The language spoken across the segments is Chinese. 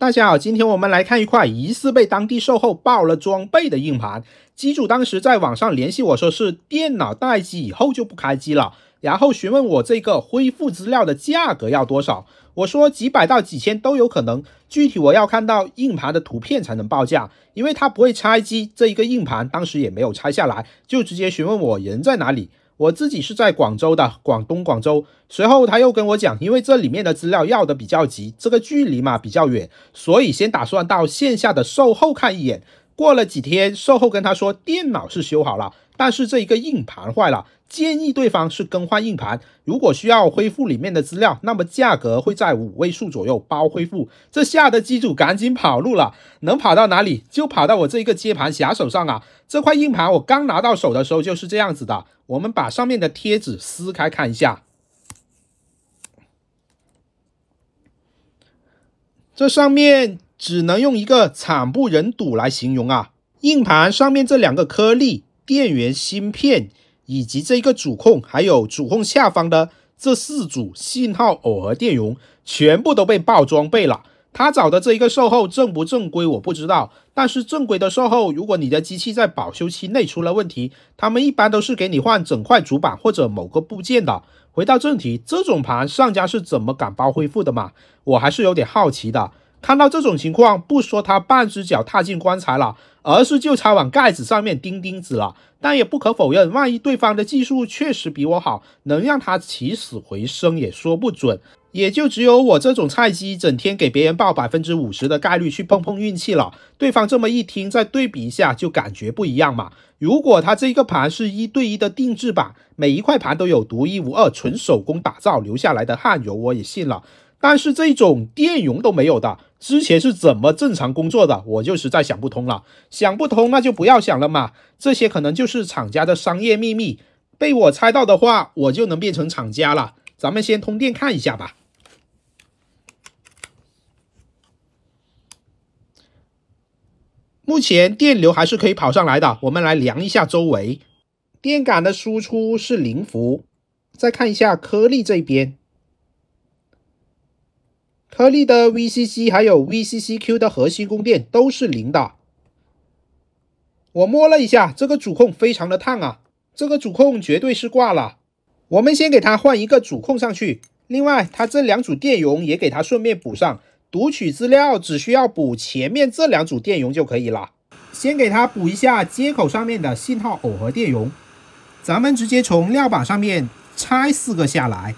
大家好，今天我们来看一块疑似被当地售后爆了装备的硬盘。机主当时在网上联系我说是电脑待机以后就不开机了，然后询问我这个恢复资料的价格要多少。我说几百到几千都有可能，具体我要看到硬盘的图片才能报价，因为他不会拆机，这一个硬盘当时也没有拆下来，就直接询问我人在哪里。我自己是在广州的，广东广州。随后他又跟我讲，因为这里面的资料要的比较急，这个距离嘛比较远，所以先打算到线下的售后看一眼。过了几天，售后跟他说电脑是修好了。但是这一个硬盘坏了，建议对方是更换硬盘。如果需要恢复里面的资料，那么价格会在五位数左右，包恢复。这吓得机主赶紧跑路了，能跑到哪里就跑到我这一个接盘侠手上啊！这块硬盘我刚拿到手的时候就是这样子的，我们把上面的贴纸撕开看一下，这上面只能用一个惨不忍睹来形容啊！硬盘上面这两个颗粒。电源芯片以及这个主控，还有主控下方的这四组信号耦合电容，全部都被爆装备了。他找的这一个售后正不正规我不知道，但是正规的售后，如果你的机器在保修期内出了问题，他们一般都是给你换整块主板或者某个部件的。回到正题，这种盘上家是怎么敢包恢复的嘛？我还是有点好奇的。看到这种情况，不说他半只脚踏进棺材了，而是就差往盖子上面钉钉子了。但也不可否认，万一对方的技术确实比我好，能让他起死回生也说不准。也就只有我这种菜鸡，整天给别人报百分之五十的概率去碰碰运气了。对方这么一听，再对比一下，就感觉不一样嘛。如果他这个盘是一对一的定制版，每一块盘都有独一无二、纯手工打造留下来的汗油，我也信了。但是这种电容都没有的。之前是怎么正常工作的，我就实在想不通了。想不通那就不要想了嘛。这些可能就是厂家的商业秘密，被我猜到的话，我就能变成厂家了。咱们先通电看一下吧。目前电流还是可以跑上来的，我们来量一下周围电感的输出是零伏。再看一下颗粒这边。颗粒的 VCC 还有 VCCQ 的核心供电都是零的。我摸了一下，这个主控非常的烫啊，这个主控绝对是挂了。我们先给它换一个主控上去，另外它这两组电容也给它顺便补上。读取资料只需要补前面这两组电容就可以了。先给它补一下接口上面的信号耦合电容，咱们直接从料板上面拆四个下来。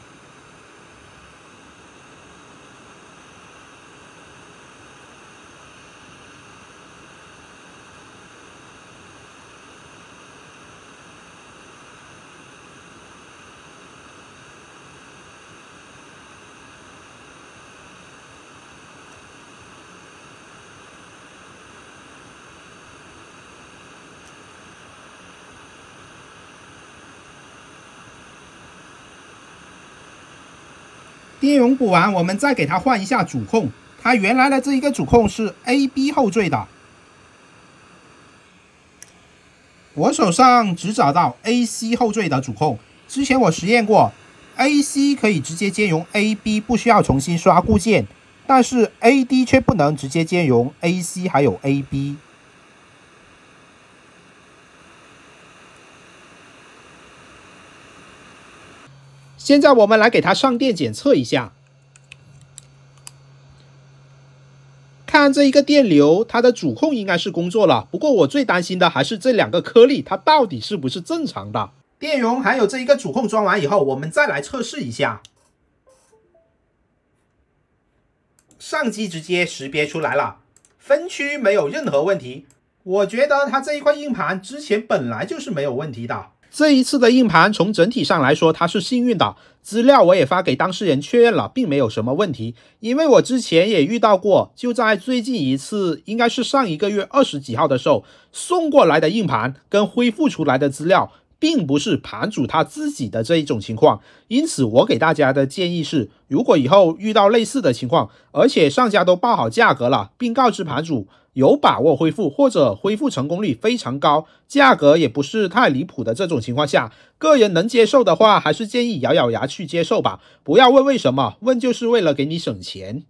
电容补完，我们再给他换一下主控。他原来的这一个主控是 A B 后缀的，我手上只找到 A C 后缀的主控。之前我实验过，A C 可以直接兼容 A B，不需要重新刷固件，但是 A D 却不能直接兼容 A C，还有 A B。现在我们来给它上电检测一下，看这一个电流，它的主控应该是工作了。不过我最担心的还是这两个颗粒，它到底是不是正常的？电容还有这一个主控装完以后，我们再来测试一下，上机直接识别出来了，分区没有任何问题。我觉得它这一块硬盘之前本来就是没有问题的。这一次的硬盘，从整体上来说，它是幸运的。资料我也发给当事人确认了，并没有什么问题。因为我之前也遇到过，就在最近一次，应该是上一个月二十几号的时候，送过来的硬盘跟恢复出来的资料，并不是盘主他自己的这一种情况。因此，我给大家的建议是，如果以后遇到类似的情况，而且上家都报好价格了，并告知盘主。有把握恢复，或者恢复成功率非常高，价格也不是太离谱的这种情况下，个人能接受的话，还是建议咬咬牙去接受吧。不要问为什么，问就是为了给你省钱。